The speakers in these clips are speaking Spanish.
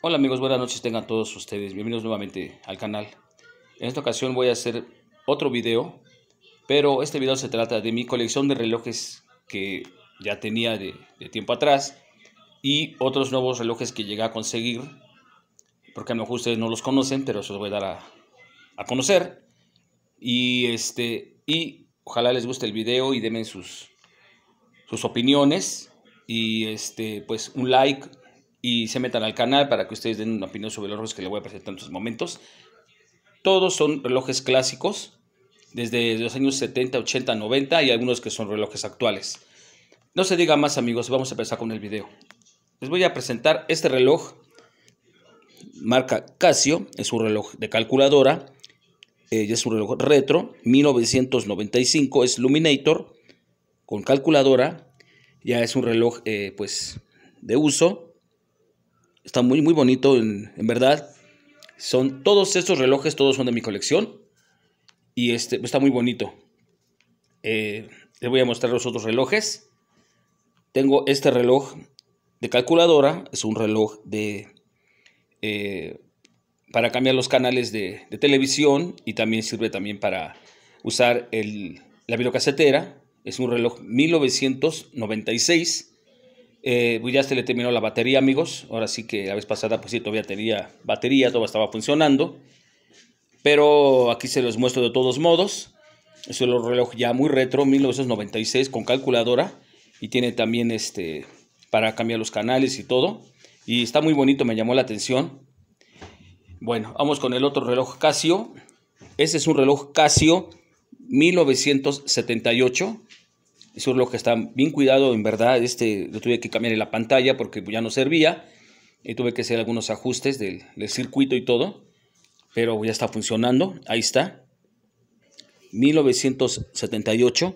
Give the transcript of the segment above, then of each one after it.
Hola amigos, buenas noches tengan todos ustedes. Bienvenidos nuevamente al canal. En esta ocasión voy a hacer otro video, pero este video se trata de mi colección de relojes que ya tenía de, tiempo atrás y otros nuevos relojes que llegué a conseguir, porque a lo mejor ustedes no los conocen, pero se los voy a dar a, conocer. Y, este, y ojalá les guste el video y denme sus, sus opiniones y este, pues un like y se metan al canal para que ustedes den una opinión sobre los relojes que les voy a presentar en estos momentos. Todos son relojes clásicos, desde los años 70, 80, 90 y algunos que son relojes actuales. No se diga más amigos, vamos a empezar con el video. Les voy a presentar este reloj, marca Casio, es un reloj de calculadora, eh, es un reloj retro, 1995, es Luminator, con calculadora, ya es un reloj eh, pues de uso, Está muy, muy bonito, en, verdad. Son todos estos relojes, todos son de mi colección. Y este está muy bonito. Eh, les voy a mostrar los otros relojes. Tengo este reloj de calculadora. Es un reloj de... Eh, para cambiar los canales de, televisión y también sirve también para usar la videocasetera. Es un reloj 1996 eh, pues ya se le terminó la batería, amigos. Ahora sí que la vez pasada, pues sí, todavía tenía batería, todo estaba funcionando. Pero aquí se los muestro de todos modos. Es un reloj ya muy retro, 1996, con calculadora. Y tiene también este para cambiar los canales y todo. Y está muy bonito, me llamó la atención. Bueno, vamos con el otro reloj Casio. Este es un reloj Casio 1978. Es un reloj está bien cuidado, en verdad, este, lo tuve que cambiar en la pantalla porque ya no servía, y tuve que hacer algunos ajustes del, del circuito y todo, pero ya está funcionando, ahí está. 1978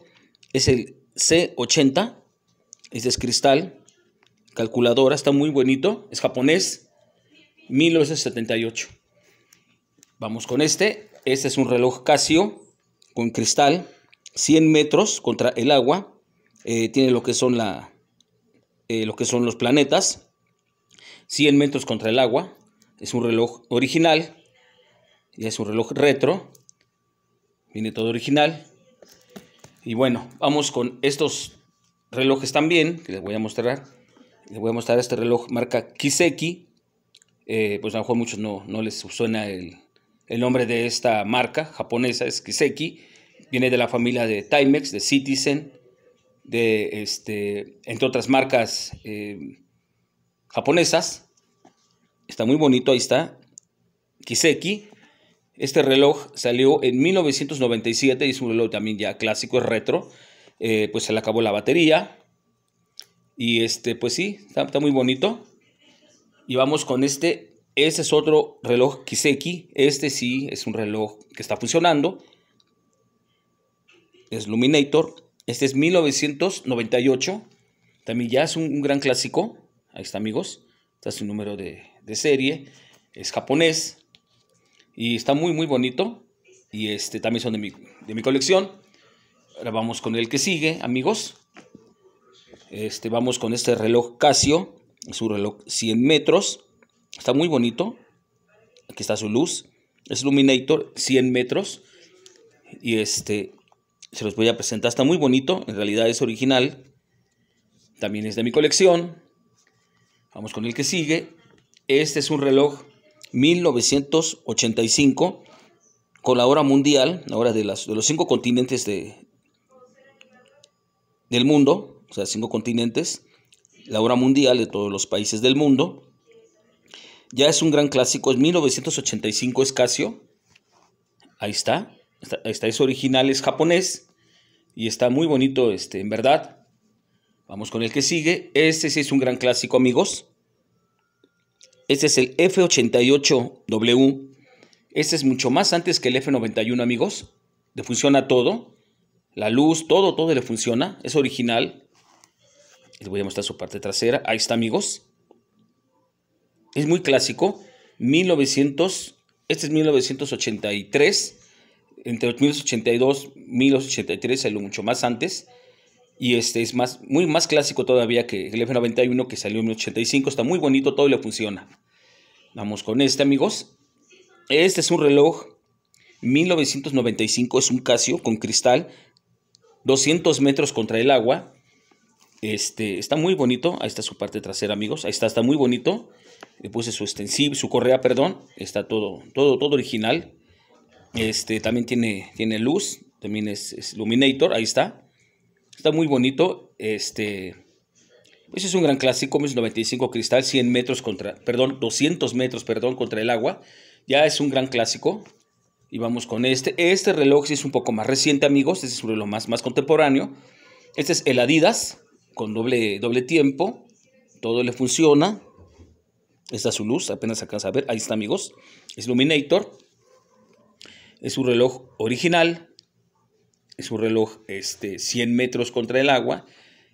es el C80, este es cristal, calculadora, está muy bonito, es japonés, 1978. Vamos con este, este es un reloj Casio con cristal, 100 metros contra el agua, eh, tiene lo que, son la, eh, lo que son los planetas, 100 metros contra el agua, es un reloj original, y es un reloj retro, viene todo original. Y bueno, vamos con estos relojes también, que les voy a mostrar. Les voy a mostrar este reloj marca Kiseki. Eh, pues a lo mejor muchos no, no les suena el, el, nombre de esta marca japonesa, es Kiseki. Viene de la familia de Timex, de Citizen, de, este, entre otras marcas eh, japonesas. Está muy bonito, ahí está. Kiseki. Este reloj salió en 1997 y es un reloj también ya clásico, es retro. Eh, pues se le acabó la batería. Y este, pues sí, está, está muy bonito. Y vamos con este. Este es otro reloj Kiseki. Este sí es un reloj que está funcionando. Es Luminator. Este es 1998. También ya es un, gran clásico. Ahí está, amigos. está su número de, serie. Es japonés. Y está muy, muy bonito. Y este también son de mi, colección. Ahora vamos con el que sigue, amigos. Este, vamos con este reloj Casio. Es un reloj 100 metros. Está muy bonito. Aquí está su luz. Es Luminator 100 metros. Y este se los voy a presentar. Está muy bonito, en realidad es original. También es de mi colección. Vamos con el que sigue. Este es un reloj 1985 con la hora mundial, la hora de, las, de los cinco continentes de, del mundo, o sea, cinco continentes, la hora mundial de todos los países del mundo. Ya es un gran clásico, es 1985 escasio, Ahí está. Está, es original, es japonés y está muy bonito, este, en verdad. Vamos con el que sigue. Este sí es un gran clásico, amigos. Este es el F88W. Este es mucho más antes que el F91, amigos. Le funciona todo. La luz, todo, todo le funciona. Es original. Les voy a mostrar su parte trasera. Ahí está, amigos. Es muy clásico. 1900. Este es 1983 entre y 1083, salió mucho más antes y este es más muy más clásico todavía que el F91 que salió en 1985 está muy bonito todo le funciona vamos con este amigos este es un reloj 1995 es un Casio con cristal 200 metros contra el agua este está muy bonito ahí está su parte trasera amigos ahí está está muy bonito le puse su extensible su correa perdón está todo todo todo original este, también tiene, tiene luz, también es, Illuminator ahí está. Está muy bonito. Este, pues es un gran clásico, es 95 cristal, 100 metros contra, perdón, 200 metros, perdón, contra el agua. Ya es un gran clásico. Y vamos con este. Este reloj sí es un poco más reciente, amigos. Este es sobre lo más, más contemporáneo. Este es el Adidas, con doble, doble tiempo. Todo le funciona. Esta es su luz, apenas alcanza a ver. Ahí está, amigos. Es Illuminator. Es un reloj original, es un reloj este, 100 metros contra el agua.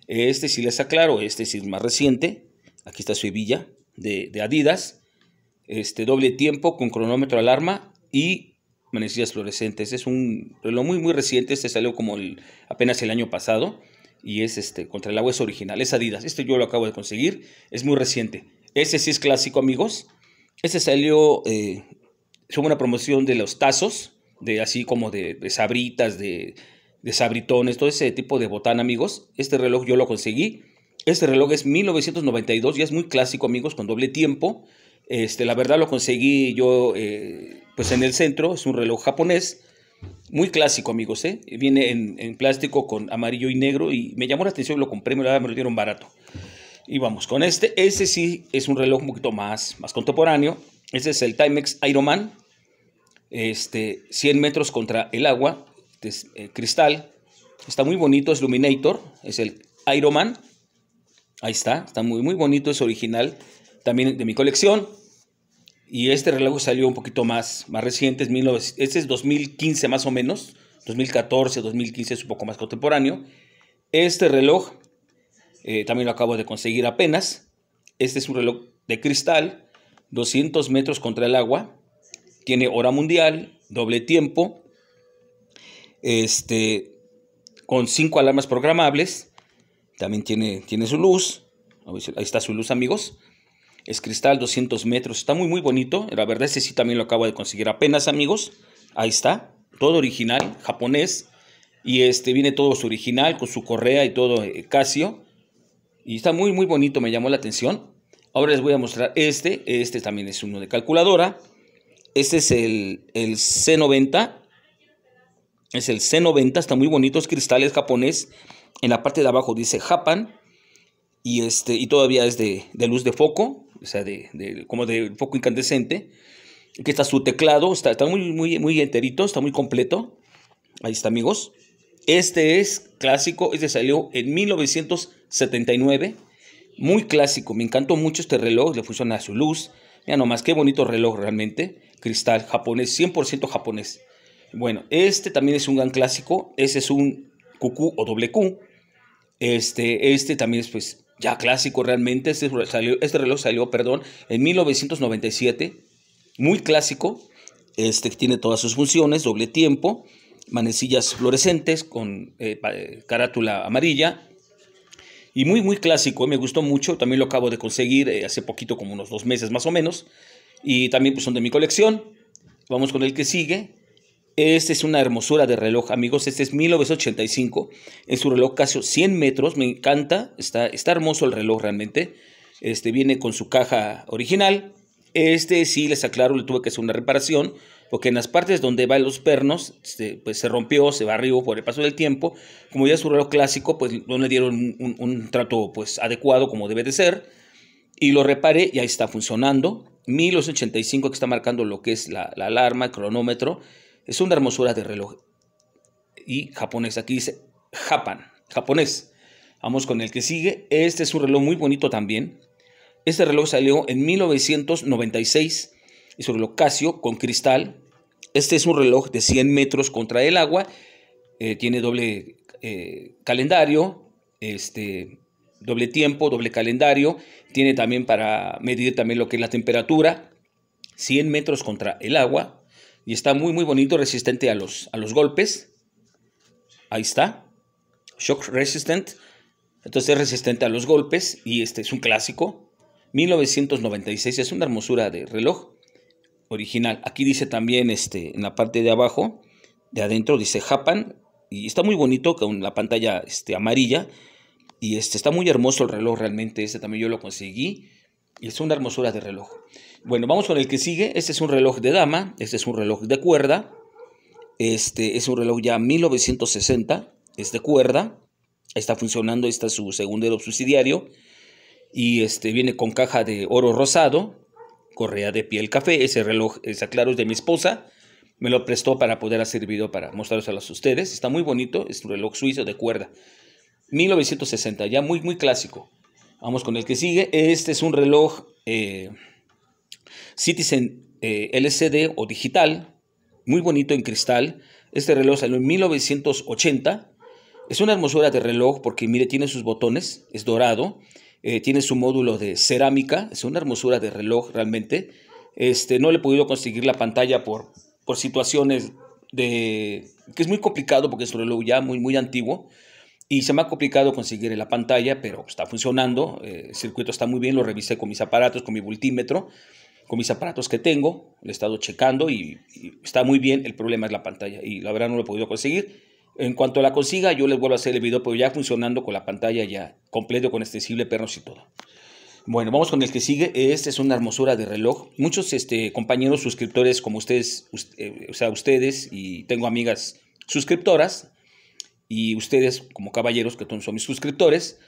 Este sí les aclaro, este sí es más reciente. Aquí está su hebilla de, Adidas. Este doble tiempo con cronómetro alarma y manecillas fluorescentes. Es un reloj muy muy reciente. Este salió como apenas el año pasado y es este contra el agua es original. Es Adidas. Este yo lo acabo de conseguir. Es muy reciente. Este sí es clásico amigos. Este salió es eh, una promoción de los tazos de así como de, sabritas, de, sabritones, todo ese tipo de botán, amigos. Este reloj yo lo conseguí. Este reloj es 1992, y es muy clásico, amigos, con doble tiempo. Este, la verdad lo conseguí yo eh, pues en el centro, es un reloj japonés, muy clásico, amigos. ¿eh? Viene en, plástico con amarillo y negro y me llamó la atención, lo compré, me lo, me lo dieron barato. Y vamos con este, este sí es un reloj un poquito más, más contemporáneo. Este es el Timex Ironman este, 100 metros contra el agua, es, eh, cristal. Está muy bonito, es Luminator, es el Ironman. Ahí está, está muy, muy bonito, es original también de mi colección. Y este reloj salió un poquito más, más reciente, es este es 2015 más o menos, 2014, 2015 es un poco más contemporáneo. Este reloj eh, también lo acabo de conseguir apenas. Este es un reloj de cristal, 200 metros contra el agua, tiene hora mundial, doble tiempo, este, con cinco alarmas programables, también tiene, tiene su luz, ahí está su luz amigos, es cristal 200 metros, está muy muy bonito, la verdad este sí también lo acabo de conseguir apenas amigos, ahí está, todo original, japonés, y este viene todo su original con su correa y todo eh, Casio, y está muy muy bonito, me llamó la atención. Ahora les voy a mostrar este, este también es uno de calculadora, este es el, C90. Es el C90, está muy bonitos cristales japonés. En la parte de abajo dice Japan. Y, este, y todavía es de, luz de foco, o sea, de, como de foco incandescente. Aquí está su teclado, está, está muy, muy, muy enterito, está muy completo. Ahí está, amigos. Este es clásico, este salió en 1979. Muy clásico, me encantó mucho este reloj, le funciona a su luz. Mira nomás, qué bonito reloj realmente cristal japonés, 100% japonés. Bueno, este también es un gran clásico, ese es un QQ o doble Q. Este, este también es pues ya clásico realmente, este, salió, este reloj salió, perdón, en 1997, muy clásico, este tiene todas sus funciones, doble tiempo, manecillas fluorescentes con eh, eh, carátula amarilla, y muy, muy clásico, eh, me gustó mucho. También lo acabo de conseguir hace poquito, como unos dos meses más o menos y también pues, son de mi colección. Vamos con el que sigue. Este es una hermosura de reloj, amigos. Este es 1985. Es un reloj casi 100 metros. Me encanta. Está, está hermoso el reloj realmente. Este viene con su caja original. Este sí, les aclaro, le tuve que hacer una reparación. Porque en las partes donde van los pernos, este, pues se rompió, se barrió por el paso del tiempo. Como ya es un reloj clásico, pues no le dieron un, trato pues adecuado como debe de ser. Y lo repare y ahí está funcionando 1085 que está marcando lo que es la, alarma, el cronómetro. Es una hermosura de reloj. Y japonés, aquí dice Japan, japonés. Vamos con el que sigue. Este es un reloj muy bonito también. Este reloj salió en 1996. Es un reloj Casio con cristal. Este es un reloj de 100 metros contra el agua. Eh, tiene doble eh, calendario. Este, doble tiempo, doble calendario, tiene también para medir también lo que es la temperatura, 100 metros contra el agua, y está muy muy bonito, resistente a los, a los golpes, ahí está, shock resistant, entonces es resistente a los golpes, y este es un clásico, 1996, es una hermosura de reloj original, aquí dice también este, en la parte de abajo, de adentro dice Japan, y está muy bonito con la pantalla este, amarilla, y este está muy hermoso el reloj realmente, este también yo lo conseguí. Y es una hermosura de reloj. Bueno, vamos con el que sigue. Este es un reloj de dama, este es un reloj de cuerda. Este es un reloj ya 1960, es de cuerda. Está funcionando, está es su segundero subsidiario. Y este viene con caja de oro rosado, correa de piel café. Ese reloj, es claro, es de mi esposa. Me lo prestó para poder hacer video para mostraros a ustedes. Está muy bonito, es un reloj suizo de cuerda. 1960, ya muy, muy clásico. Vamos con el que sigue. Este es un reloj eh, Citizen eh, LCD o digital, muy bonito en cristal. Este reloj salió en 1980. Es una hermosura de reloj porque, mire, tiene sus botones, es dorado, eh, tiene su módulo de cerámica, es una hermosura de reloj realmente. Este, no le he podido conseguir la pantalla por, por situaciones de... que es muy complicado porque es un reloj ya muy, muy antiguo. Y se me ha complicado conseguir la pantalla, pero está funcionando. Eh, el circuito está muy bien, lo revisé con mis aparatos, con mi multímetro con mis aparatos que tengo. Lo he estado checando y, está muy bien. El problema es la pantalla y la verdad no lo he podido conseguir. En cuanto la consiga, yo les vuelvo a hacer el video, pero ya funcionando con la pantalla ya completo, con extensible, pernos y todo. Bueno, vamos con el que sigue. Este es una hermosura de reloj. Muchos este, compañeros suscriptores como ustedes, eh, o sea, ustedes, y tengo amigas suscriptoras, y ustedes como caballeros que son mis suscriptores,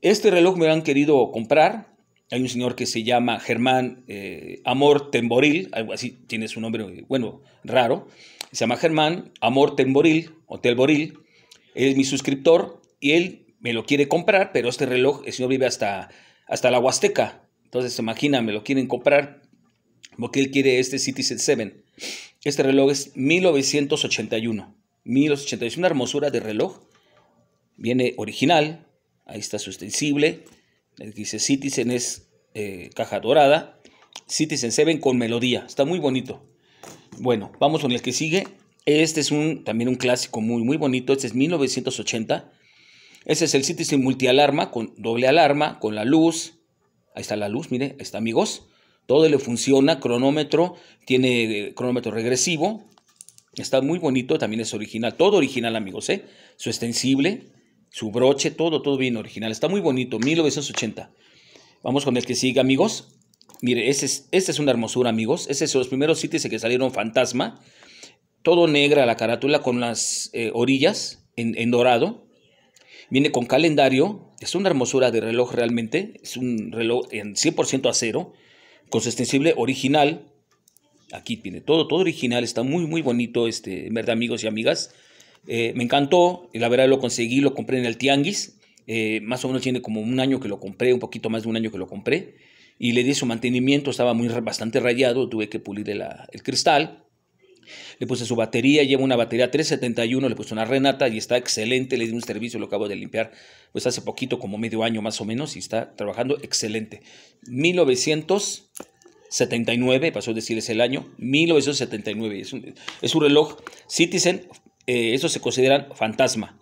este reloj me han querido comprar. Hay un señor que se llama Germán eh, Amor Temboril, algo así, tiene su nombre, eh, bueno, raro. Se llama Germán Amor Temboril Hotel Boril. Él es mi suscriptor y él me lo quiere comprar, pero este reloj, el señor vive hasta, hasta la Huasteca. Entonces, se imagina, me lo quieren comprar porque él quiere este Citizen 7. Este reloj es 1981. 1080. Es una hermosura de reloj. Viene original. Ahí está sustensible, eh, Dice Citizen es eh, caja dorada. Citizen 7 con melodía. Está muy bonito. Bueno, vamos con el que sigue. Este es un, también un clásico muy, muy bonito. Este es 1980. Este es el Citizen multialarma con doble alarma, con la luz. Ahí está la luz, mire, ahí está amigos. Todo le funciona, cronómetro, tiene eh, cronómetro regresivo, Está muy bonito, también es original, todo original amigos, ¿eh? Su extensible, su broche, todo, todo bien original. Está muy bonito, 1980. Vamos con el que sigue amigos. Mire, esta es, es una hermosura amigos. Este es los primeros en que salieron fantasma. Todo negra la carátula con las eh, orillas en, en dorado. Viene con calendario. Es una hermosura de reloj realmente. Es un reloj en 100% acero. Con su extensible original Aquí tiene todo, todo original, está muy, muy bonito, este, en verdad, amigos y amigas. Eh, me encantó, eh, la verdad lo conseguí, lo compré en el Tianguis. Eh, más o menos tiene como un año que lo compré, un poquito más de un año que lo compré. Y le di su mantenimiento, estaba muy, bastante rayado, tuve que pulir el, el cristal. Le puse su batería, lleva una batería 371, le puse una Renata y está excelente, le di un servicio, lo acabo de limpiar pues hace poquito, como medio año más o menos, y está trabajando excelente. 1900 79, pasó a decirles el año, 1979. Es un, es un reloj Citizen, eh, eso se consideran fantasma.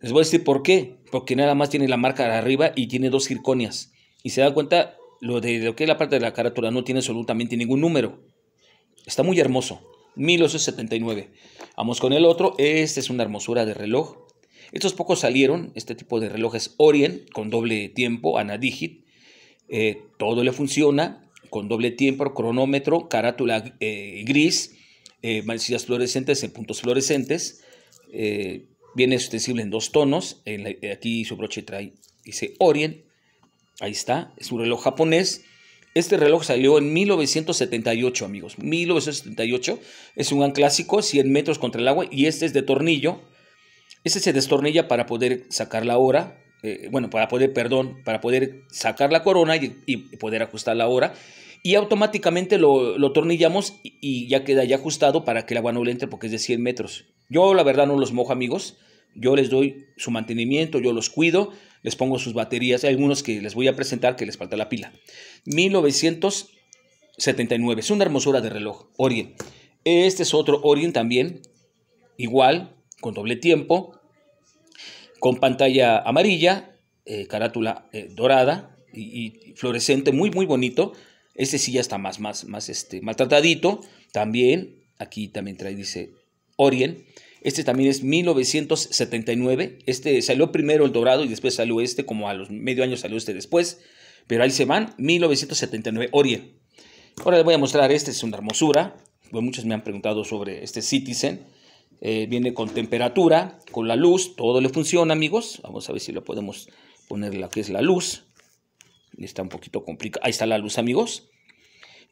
Les voy a decir por qué, porque nada más tiene la marca arriba y tiene dos circonias. Y se da cuenta, lo de lo que es la parte de la carátula no tiene absolutamente ningún número. Está muy hermoso. 1879. Vamos con el otro. Este es una hermosura de reloj. Estos pocos salieron, este tipo de relojes Orient, con doble tiempo, Anadigit. Eh, todo le funciona, con doble tiempo, cronómetro, carátula eh, gris, eh, manecillas fluorescentes en puntos fluorescentes. Eh, viene extensible en dos tonos. aquí su broche trae, dice Orient. Ahí está, es un reloj japonés. Este reloj salió en 1978, amigos. 1978 es un gran clásico, 100 metros contra el agua, y este es de tornillo. Este se destornilla para poder sacar la hora, eh, bueno, para poder, perdón, para poder sacar la corona y poder ajustar la hora y automáticamente lo, tornillamos y, ya queda ya ajustado para que el agua no le entre porque es de 100 metros. Yo la verdad no los mojo amigos, yo les doy su mantenimiento, yo los cuido, les pongo sus baterías, hay algunos que les voy a presentar que les falta la pila. 1979, es una hermosura de reloj, Orient. Este es otro Orient también, igual, con doble tiempo, con pantalla amarilla, eh, carátula eh, dorada y, y fluorescente, muy muy bonito. Este sí ya está más, más, más este, maltratadito. También, aquí también trae, dice Orient. Este también es 1979. Este salió primero el dorado y después salió este, como a los medio año salió este después. Pero ahí se van, 1979 Orient. Ahora les voy a mostrar este, es una hermosura. Pues muchos me han preguntado sobre este Citizen. Eh, viene con temperatura, con la luz, todo le funciona, amigos. Vamos a ver si lo podemos poner la que es la luz. Está un poquito complicado. Ahí está la luz, amigos.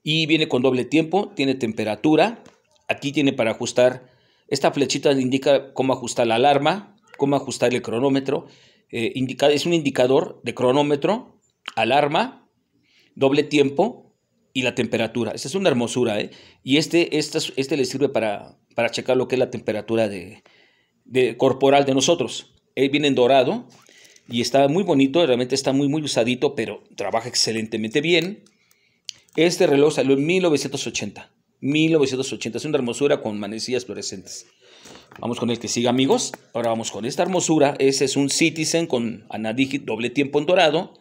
Y viene con doble tiempo, tiene temperatura. Aquí tiene para ajustar, esta flechita indica cómo ajustar la alarma, cómo ajustar el cronómetro. Eh, es un indicador de cronómetro, alarma, doble tiempo y la temperatura. Esta es una hermosura, ¿eh? Y este, este le sirve para, para checar lo que es la temperatura de, corporal de nosotros. viene en dorado, y está muy bonito, realmente está muy, muy usadito, pero trabaja excelentemente bien. Este reloj salió en 1980. 1980, es una hermosura con manecillas fluorescentes. Vamos con el que siga amigos. Ahora vamos con esta hermosura. Ese es un Citizen con Anadigit doble tiempo en dorado.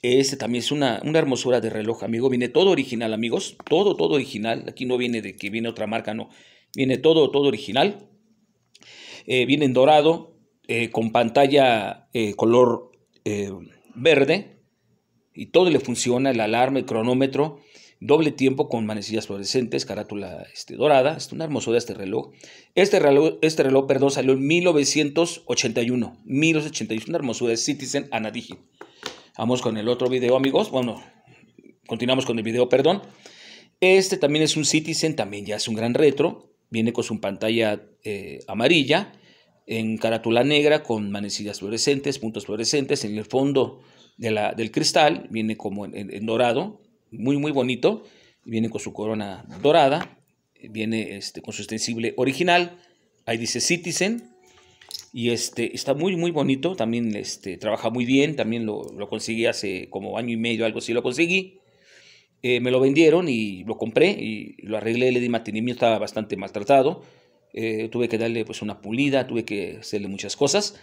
Este también es una, hermosura de reloj, amigo. Viene todo original, amigos. Todo, todo original. Aquí no viene de que viene otra marca, no. Viene todo, todo original. Eh, viene en dorado. Eh, con pantalla eh, color eh, verde y todo le funciona, el alarma, el cronómetro, doble tiempo con manecillas fluorescentes, carátula este, dorada, es una hermosura este reloj. Este reloj, este reloj perdón, salió en 1981, 1981, una hermosura, de Citizen Anadigi. Vamos con el otro video amigos, bueno, continuamos con el video, perdón. Este también es un Citizen, también ya es un gran retro, viene con su pantalla amarilla, en carátula negra con manecillas fluorescentes, puntos fluorescentes. En el fondo de la, del cristal viene como en, dorado, muy muy bonito. Viene con su corona dorada, viene este, con su extensible original. Ahí dice Citizen y este está muy muy bonito. También este, trabaja muy bien. También lo, lo conseguí hace como año y medio, algo así lo conseguí. Eh, me lo vendieron y lo compré y lo arreglé, le di mantenimiento, estaba bastante maltratado eh, tuve que darle pues una pulida, tuve que hacerle muchas cosas.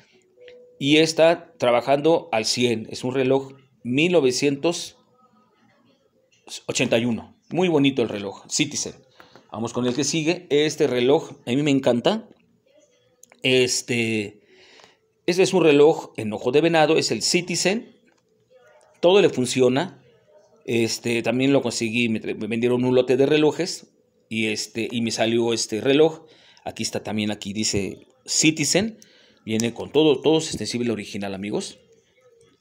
Y está trabajando al 100, es un reloj 1981. Muy bonito el reloj, Citizen. Vamos con el que sigue. Este reloj a mí me encanta. Este, este es un reloj en ojo de venado, es el Citizen. Todo le funciona. Este, también lo conseguí, me, vendieron un lote de relojes y, este, y me salió este reloj. Aquí está también, aquí dice Citizen. Viene con todo, todo es extensible original, amigos.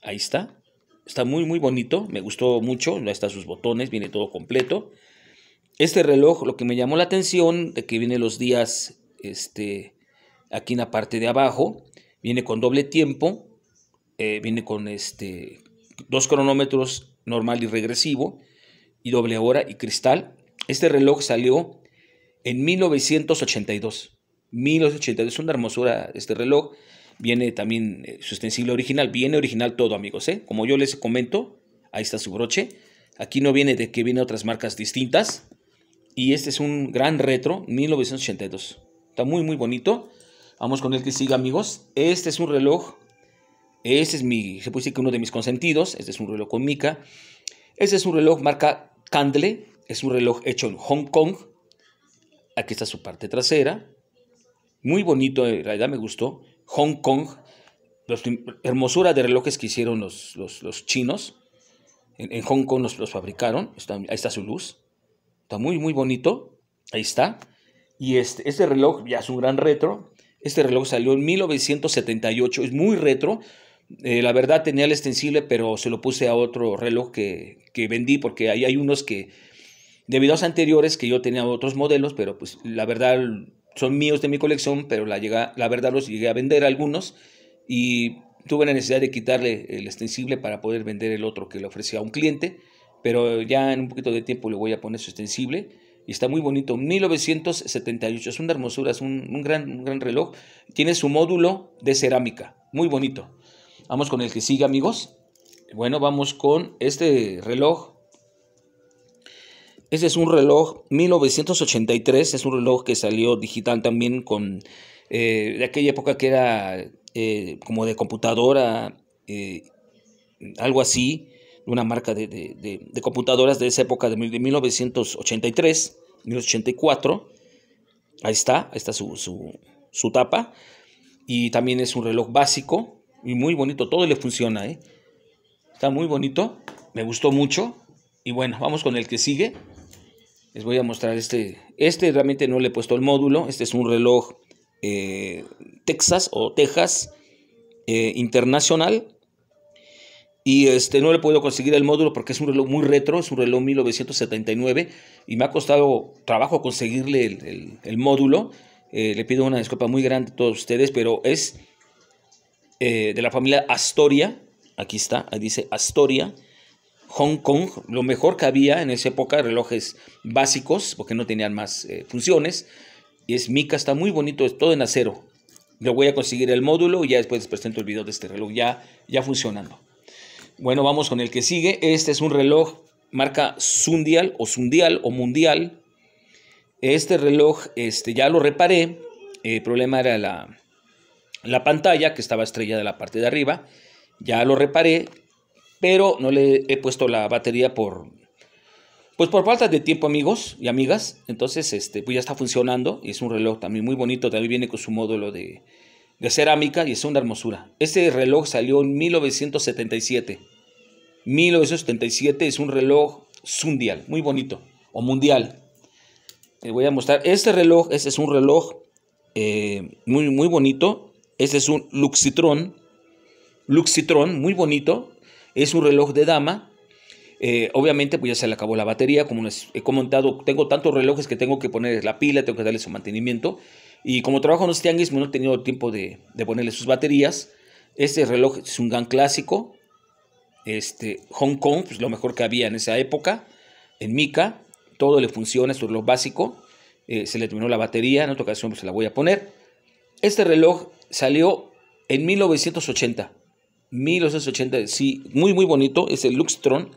Ahí está. Está muy, muy bonito. Me gustó mucho. Ahí están sus botones, viene todo completo. Este reloj, lo que me llamó la atención, de que viene los días, este, aquí en la parte de abajo, viene con doble tiempo, eh, viene con este, dos cronómetros normal y regresivo, y doble hora y cristal. Este reloj salió en 1982. 1982 es una hermosura este reloj. Viene también eh, su original. Viene original todo, amigos. ¿eh? Como yo les comento, ahí está su broche. Aquí no viene de que viene otras marcas distintas. Y este es un gran retro, 1982. Está muy, muy bonito. Vamos con el que siga, amigos. Este es un reloj. Este es mi, se puede decir que uno de mis consentidos. Este es un reloj con mica. Este es un reloj marca Candle. Es un reloj hecho en Hong Kong Aquí está su parte trasera. Muy bonito, en realidad me gustó. Hong Kong, hermosura de relojes que hicieron los, los, chinos. En, Hong Kong los, fabricaron. ahí está su luz. Está muy, muy bonito. Ahí está. Y este, este reloj ya es un gran retro. Este reloj salió en 1978. Es muy retro. Eh, la verdad tenía el extensible, pero se lo puse a otro reloj que, que vendí porque ahí hay unos que de videos anteriores que yo tenía otros modelos, pero pues la verdad son míos de mi colección, pero la, llega, la verdad los llegué a vender algunos y tuve la necesidad de quitarle el extensible para poder vender el otro que le ofrecía a un cliente, pero ya en un poquito de tiempo le voy a poner su extensible y está muy bonito, 1978, es una hermosura, es un, gran, un gran reloj, tiene su módulo de cerámica, muy bonito. Vamos con el que sigue amigos. Bueno, vamos con este reloj ese es un reloj 1983, es un reloj que salió digital también con eh, de aquella época que era eh, como de computadora, eh, algo así, una marca de, computadoras de esa época de, 1983, 1984. Ahí está, ahí está su tapa. Y también es un reloj básico y muy bonito, todo le funciona. Está muy bonito, me gustó mucho. Y bueno, vamos con el que sigue. Les voy a mostrar este. Este realmente no le he puesto el módulo. Este es un reloj eh, Texas o Texas eh, Internacional. Y este, no le puedo conseguir el módulo porque es un reloj muy retro, es un reloj 1979 y me ha costado trabajo conseguirle el, módulo. Eh, le pido una disculpa muy grande a todos ustedes, pero es de la familia Astoria. Aquí está, ahí dice Astoria. Hong Kong, lo mejor que había en esa época, relojes básicos, porque no tenían más eh, funciones. Y es mica, está muy bonito, es todo en acero. Le voy a conseguir el módulo y ya después les presento el video de este reloj, ya, ya funcionando. Bueno, vamos con el que sigue. Este es un reloj marca Sundial o Sundial o Mundial. Este reloj este, ya lo reparé. El problema era la, la pantalla que estaba estrellada en la parte de arriba. Ya lo reparé pero no le he puesto la batería por pues por falta de tiempo, amigos y amigas. Entonces, este, pues ya está funcionando y es un reloj también muy bonito, también viene con su módulo de, cerámica y es una hermosura. Este reloj salió en 1977. 1977 es un reloj sundial, muy bonito, o mundial. Les voy a mostrar, este reloj, este es un reloj eh, muy, muy bonito. Este es un Luxitron, Luxitron, muy bonito. Es un reloj de dama. Eh, obviamente, pues ya se le acabó la batería. Como les he comentado, tengo tantos relojes que tengo que poner la pila, tengo que darle su mantenimiento. Y como trabajo en los tianguis, pues, no he tenido tiempo de, ponerle sus baterías. Este reloj es un gang clásico. Este, Hong Kong, pues lo mejor que había en esa época. En Mica, todo le funciona, es un reloj básico. Eh, se le terminó la batería, en otra ocasión pues, se la voy a poner. Este reloj salió en 1980. 1,280, sí, muy muy bonito, es el Luxtron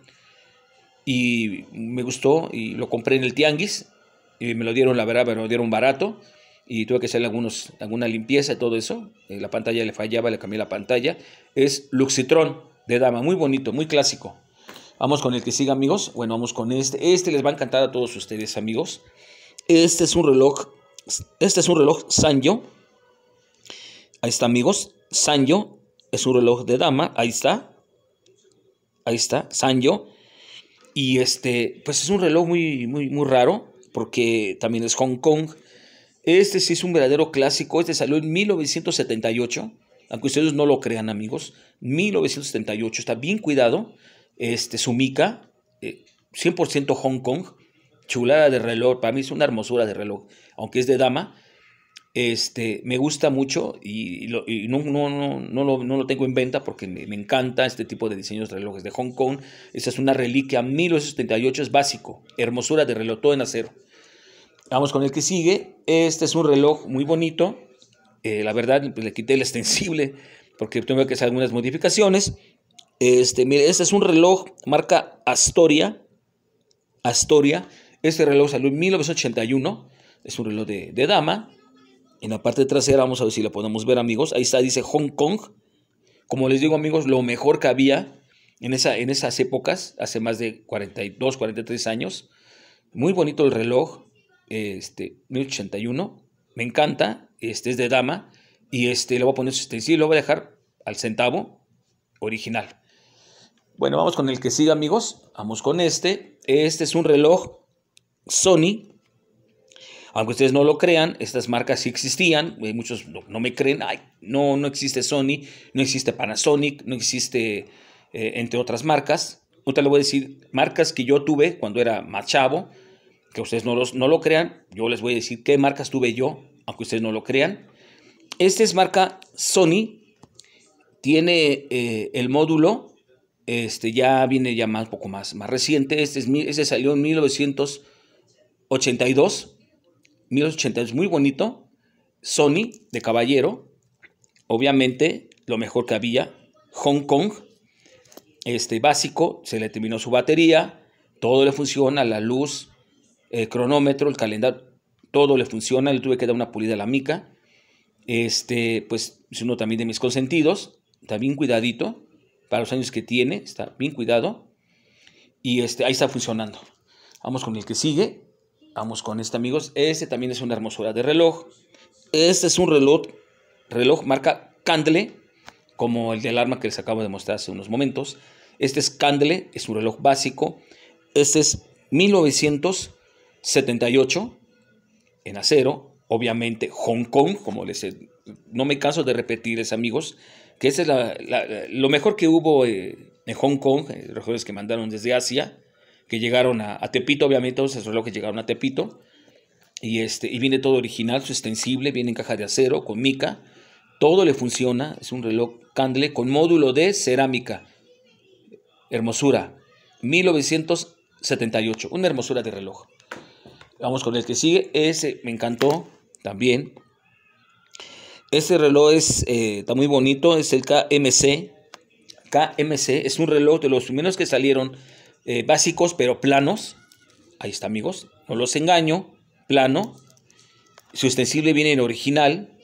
y me gustó y lo compré en el Tianguis y me lo dieron, la verdad, pero lo dieron barato y tuve que hacerle algunos, alguna limpieza y todo eso, eh, la pantalla le fallaba, le cambié la pantalla, es Luxitron de dama, muy bonito, muy clásico. Vamos con el que siga amigos, bueno, vamos con este, este les va a encantar a todos ustedes amigos. Este es un reloj, este es un reloj Sanjo ahí está amigos, Sanjo es un reloj de dama, ahí está. Ahí está, Sanjo Y este, pues es un reloj muy, muy, muy raro, porque también es Hong Kong. Este sí es un verdadero clásico, este salió en 1978, aunque ustedes no lo crean amigos, 1978, está bien cuidado, este mica 100% eh, Hong Kong, chulada de reloj, para mí es una hermosura de reloj, aunque es de dama, este, me gusta mucho y, no, no, lo, tengo en venta porque me, encanta este tipo de diseños de relojes de Hong Kong. Esta es una reliquia 1978, es básico. Hermosura de reloj, todo en acero. Vamos con el que sigue. Este es un reloj muy bonito. Eh, la verdad, pues, le quité el extensible porque tengo que hacer algunas modificaciones. Este, mire, este es un reloj marca Astoria. Astoria. Este reloj salió en 1981. Es un reloj de, de dama en la parte trasera, vamos a ver si la podemos ver, amigos. Ahí está, dice Hong Kong. Como les digo, amigos, lo mejor que había en, esa, en esas épocas, hace más de 42, 43 años. Muy bonito el reloj, este, 1081. Me encanta, este es de dama. Y este, le voy a poner su y lo voy a dejar al centavo original. Bueno, vamos con el que sigue, amigos. Vamos con este. Este es un reloj Sony aunque ustedes no lo crean, estas marcas sí existían, muchos no, me creen, Ay, no, no existe Sony, no existe Panasonic, no existe, eh, entre otras marcas. Ahorita les voy a decir marcas que yo tuve cuando era más chavo, que ustedes no, los, no lo crean, yo les voy a decir qué marcas tuve yo, aunque ustedes no lo crean. Esta es marca Sony, tiene eh, el módulo, este ya viene ya más, un poco más, más reciente, este, es, este salió en 1982. 1080 es muy bonito. Sony de Caballero, obviamente lo mejor que había. Hong Kong, este básico, se le terminó su batería, todo le funciona, la luz, el cronómetro, el calendario, todo le funciona. Le tuve que dar una pulida a la mica. Este, pues es uno también de mis consentidos, está bien cuidadito para los años que tiene, está bien cuidado y este, ahí está funcionando. Vamos con el que sigue. Vamos con este, amigos. Este también es una hermosura de reloj. Este es un reloj, reloj marca Candle, como el de alarma que les acabo de mostrar hace unos momentos. Este es Candle, es un reloj básico. Este es 1978 en acero. Obviamente Hong Kong, como les... He, no me canso de repetirles, amigos, que este es lo mejor que hubo eh, en Hong Kong, eh, los relojes que mandaron desde Asia que llegaron a, Tepito, obviamente todos esos relojes llegaron a Tepito. Y, este, y viene todo original, su extensible, viene en caja de acero, con mica. Todo le funciona, es un reloj Candle con módulo de cerámica. Hermosura, 1978, una hermosura de reloj. Vamos con el que sigue, ese me encantó también. Este reloj es, eh, está muy bonito, es el KMC. KMC es un reloj de los primeros que salieron eh, básicos, pero planos. Ahí está, amigos. No los engaño. Plano. Su extensible viene en original.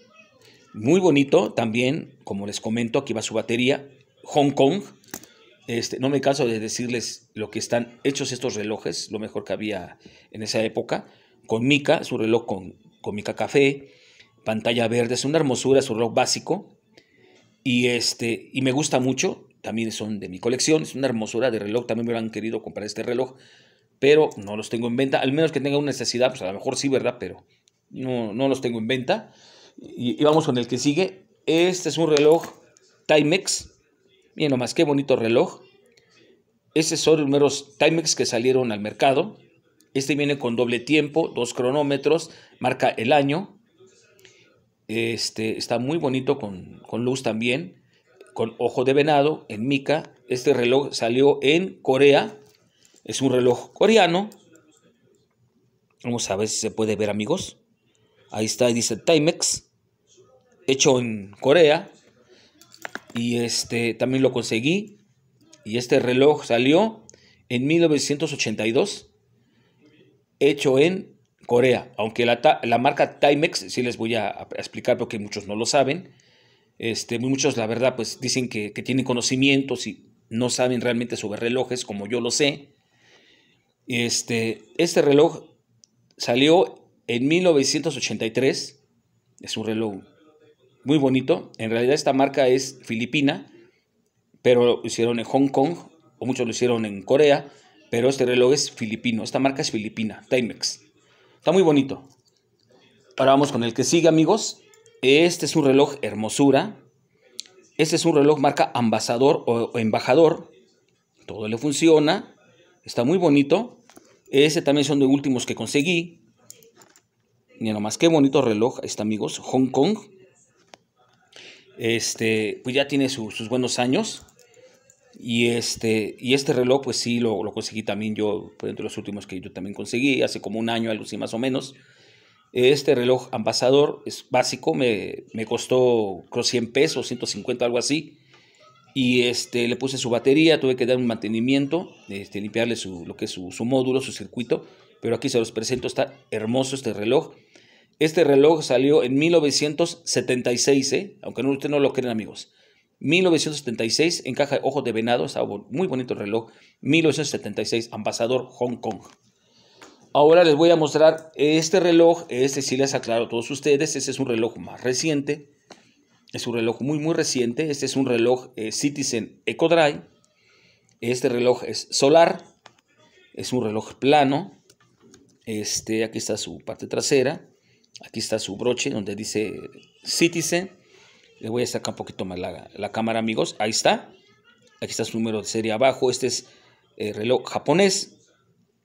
Muy bonito también, como les comento, aquí va su batería. Hong Kong. Este, no me canso de decirles lo que están hechos estos relojes, lo mejor que había en esa época. Con mica, su reloj con, con mica café, pantalla verde, es una hermosura, su reloj básico. Y, este, y me gusta mucho, también son de mi colección. Es una hermosura de reloj. También me han querido comprar este reloj, pero no los tengo en venta. Al menos que tenga una necesidad, pues a lo mejor sí, ¿verdad? Pero no, no los tengo en venta. Y, vamos con el que sigue. Este es un reloj Timex. Miren nomás, qué bonito reloj. Estos son los primeros Timex que salieron al mercado. Este viene con doble tiempo, dos cronómetros, marca el año. Este está muy bonito con, con luz también con ojo de venado en mica. Este reloj salió en Corea. Es un reloj coreano. Vamos a ver si se puede ver, amigos. Ahí está, dice Timex. Hecho en Corea. Y este también lo conseguí. Y este reloj salió en 1982. Hecho en Corea. Aunque la, marca Timex, si les voy a explicar porque muchos no lo saben este, muchos, la verdad, pues dicen que, tienen conocimientos y no saben realmente sobre relojes, como yo lo sé. Este, este reloj salió en 1983. Es un reloj muy bonito. En realidad esta marca es filipina, pero lo hicieron en Hong Kong, o muchos lo hicieron en Corea, pero este reloj es filipino. Esta marca es filipina, Timex. Está muy bonito. Ahora vamos con el que sigue, amigos. Este es un reloj hermosura. Este es un reloj marca ambasador o embajador. Todo le funciona. Está muy bonito. Ese también son de últimos que conseguí. Mira más qué bonito reloj está, amigos. Hong Kong. Este, pues ya tiene sus buenos años. Y este, y este reloj, pues sí, lo, conseguí también yo, por entre los últimos que yo también conseguí, hace como un año, algo así más o menos. Este reloj ambasador es básico, me, costó creo 100 pesos, 150, algo así. Y este, le puse su batería, tuve que dar un mantenimiento, este, limpiarle su, lo que es su, módulo, su circuito. Pero aquí se los presento, está hermoso este reloj. Este reloj salió en 1976, ¿eh? aunque no, usted no lo creen amigos. 1976 en caja de ojos de venado, está muy bonito el reloj. 1976, ambasador Hong Kong. Ahora les voy a mostrar este reloj, este sí les aclaro a todos ustedes, este es un reloj más reciente, es un reloj muy muy reciente, este es un reloj eh, Citizen eco Drive. este reloj es solar, es un reloj plano, este, aquí está su parte trasera, aquí está su broche donde dice Citizen, le voy a sacar un poquito más la, cámara amigos, ahí está, aquí está su número de serie abajo, este es el eh, reloj japonés,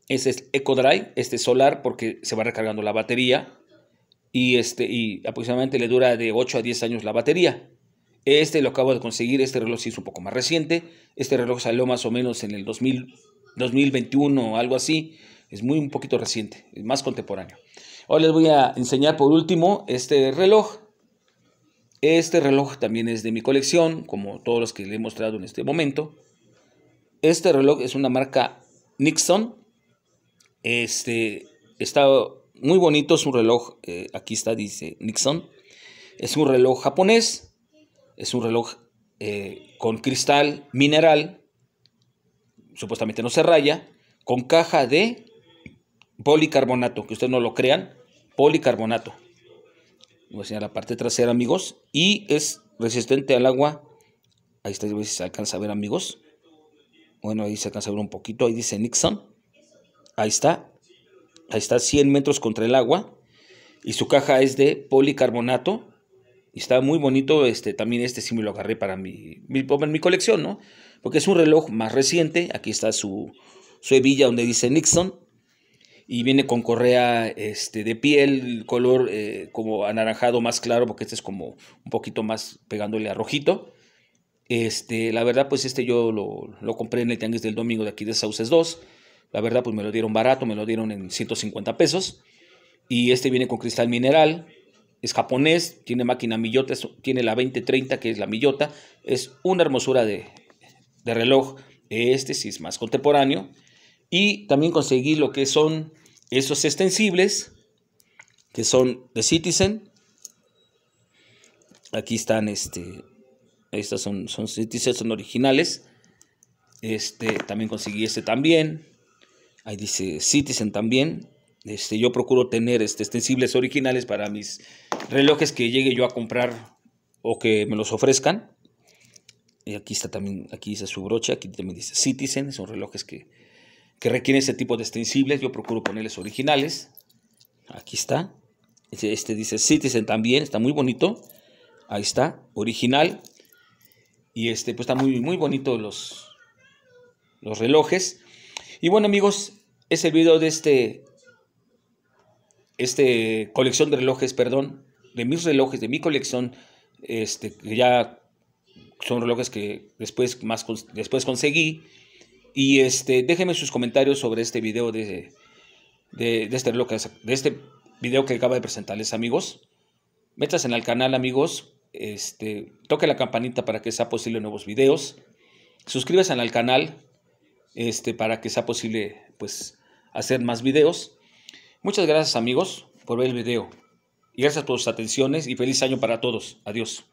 este es EcoDrive, este es solar, porque se va recargando la batería y, este, y aproximadamente le dura de 8 a 10 años la batería. Este lo acabo de conseguir, este reloj sí es un poco más reciente, este reloj salió más o menos en el 2021 o algo así, es muy un poquito reciente, es más contemporáneo. Ahora les voy a enseñar por último este reloj. Este reloj también es de mi colección, como todos los que les he mostrado en este momento. Este reloj es una marca Nixon, este, está muy bonito su reloj, eh, aquí está, dice Nixon. Es un reloj japonés, es un reloj eh, con cristal mineral, supuestamente no se raya, con caja de policarbonato, que ustedes no lo crean, policarbonato. Voy a enseñar la parte trasera, amigos, y es resistente al agua. Ahí está, a ver si se alcanza a ver, amigos. Bueno, ahí se alcanza a ver un poquito, ahí dice Nixon. Ahí está. Ahí está 100 metros contra el agua. Y su caja es de policarbonato. Y está muy bonito. Este, también este sí me lo agarré para mi, mi, mi colección, ¿no? Porque es un reloj más reciente. Aquí está su, su hebilla donde dice Nixon. Y viene con correa este, de piel, color eh, como anaranjado más claro, porque este es como un poquito más pegándole a rojito. Este, la verdad, pues este yo lo, lo compré en el Tianguis del Domingo de aquí de Sauces 2. La verdad, pues me lo dieron barato, me lo dieron en 150 pesos. Y este viene con cristal mineral, es japonés, tiene máquina Miyota, tiene la 2030 que es la Miyota, es una hermosura de, reloj, este sí es más contemporáneo. Y también conseguí lo que son esos extensibles, que son de Citizen. Aquí están, este, estas son, son Citizen, son originales. Este, también conseguí este también. Ahí dice Citizen también. Este, yo procuro tener este, extensibles originales para mis relojes que llegue yo a comprar o que me los ofrezcan. Y aquí está también, aquí dice su brocha, aquí también dice Citizen, son relojes que, que requieren ese tipo de extensibles. Yo procuro ponerles originales. Aquí está. Este, dice Citizen también, está muy bonito. Ahí está, original. Y este, pues está muy, muy bonito los, los relojes. Y bueno, amigos, es el video de este, este colección de relojes, perdón, de mis relojes, de mi colección, este, que ya son relojes que después, más, después conseguí. Y este, déjenme sus comentarios sobre este video de, de, este reloj, de este video que acaba de presentarles, amigos. Metas en el canal, amigos. Este, toque la campanita para que sea posible nuevos videos. Suscríbase al canal este, para que sea posible pues, hacer más videos. Muchas gracias amigos por ver el video. Y gracias por sus atenciones y feliz año para todos. Adiós.